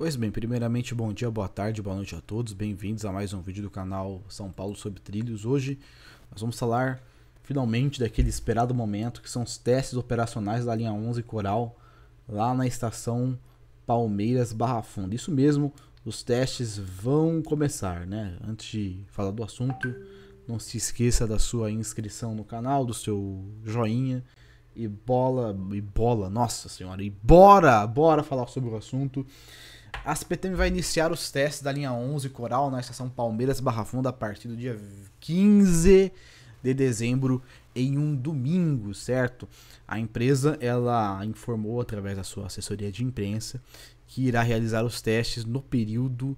Pois bem, primeiramente bom dia, boa tarde, boa noite a todos, bem-vindos a mais um vídeo do canal São Paulo Sob Trilhos. Hoje nós vamos falar finalmente daquele esperado momento que são os testes operacionais da linha 11 Coral lá na estação Palmeiras Barra Funda. Isso mesmo, os testes vão começar, né? Antes de falar do assunto, não se esqueça da sua inscrição no canal, do seu joinha e bola, e bola, nossa senhora, e bora, bora falar sobre o assunto. A CPTM vai iniciar os testes da linha 11 Coral na estação Palmeiras Barra Funda a partir do dia 15 de dezembro em um domingo, certo? A empresa ela informou através da sua assessoria de imprensa que irá realizar os testes no período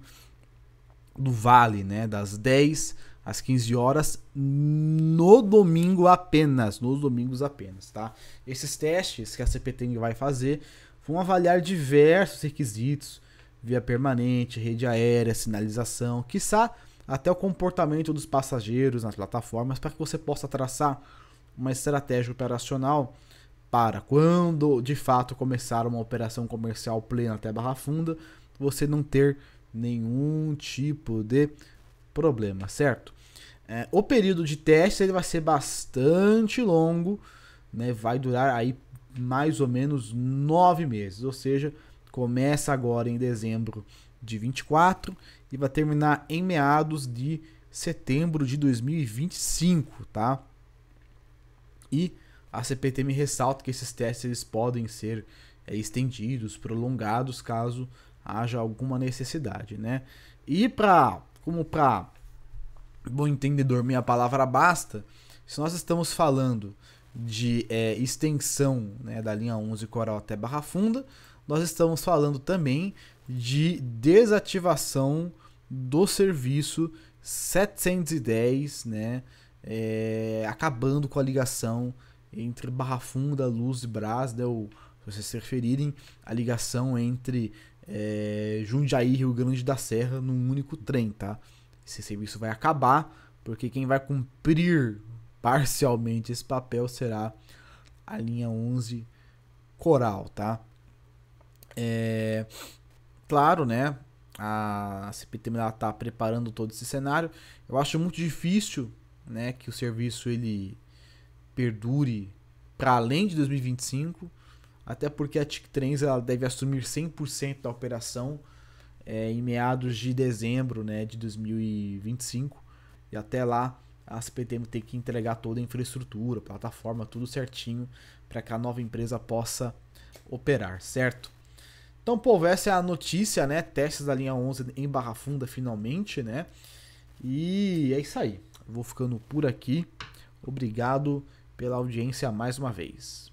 do vale, né, das 10 às 15 horas no domingo apenas, nos domingos apenas, tá? Esses testes que a CPTM vai fazer vão avaliar diversos requisitos, via permanente, rede aérea, sinalização, quiçá até o comportamento dos passageiros nas plataformas para que você possa traçar uma estratégia operacional para quando de fato começar uma operação comercial plena até Barra Funda, você não ter nenhum tipo de problema, certo? É, o período de teste ele vai ser bastante longo, né? Vai durar aí mais ou menos nove meses, ou seja, começa agora em dezembro de 24 e vai terminar em meados de setembro de 2025, tá? E a CPTM ressalta que esses testes eles podem ser é, estendidos, prolongados, caso haja alguma necessidade, né? E para como para bom entendedor minha palavra basta, se nós estamos falando de é, extensão né, da linha 11 Coral até Barra Funda, nós estamos falando também de desativação do serviço 710, né, é, acabando com a ligação entre Barra Funda, Luz e Brás, né, ou, se vocês se referirem, a ligação entre é, Jundiaí Rio Grande da Serra num único trem, tá? Esse serviço vai acabar, porque quem vai cumprir parcialmente esse papel será a linha 11 Coral, tá? É, claro, né? A CPTM está preparando todo esse cenário. Eu acho muito difícil, né, que o serviço ele perdure para além de 2025 até porque a TIC Trends ela deve assumir 100% da operação é, em meados de dezembro né, de 2025. E até lá a CPTM tem que entregar toda a infraestrutura, plataforma, tudo certinho para que a nova empresa possa operar, certo? Então, pô, essa é a notícia, né? Testes da linha 11 em Barra Funda finalmente, né? E é isso aí. Vou ficando por aqui. Obrigado pela audiência mais uma vez.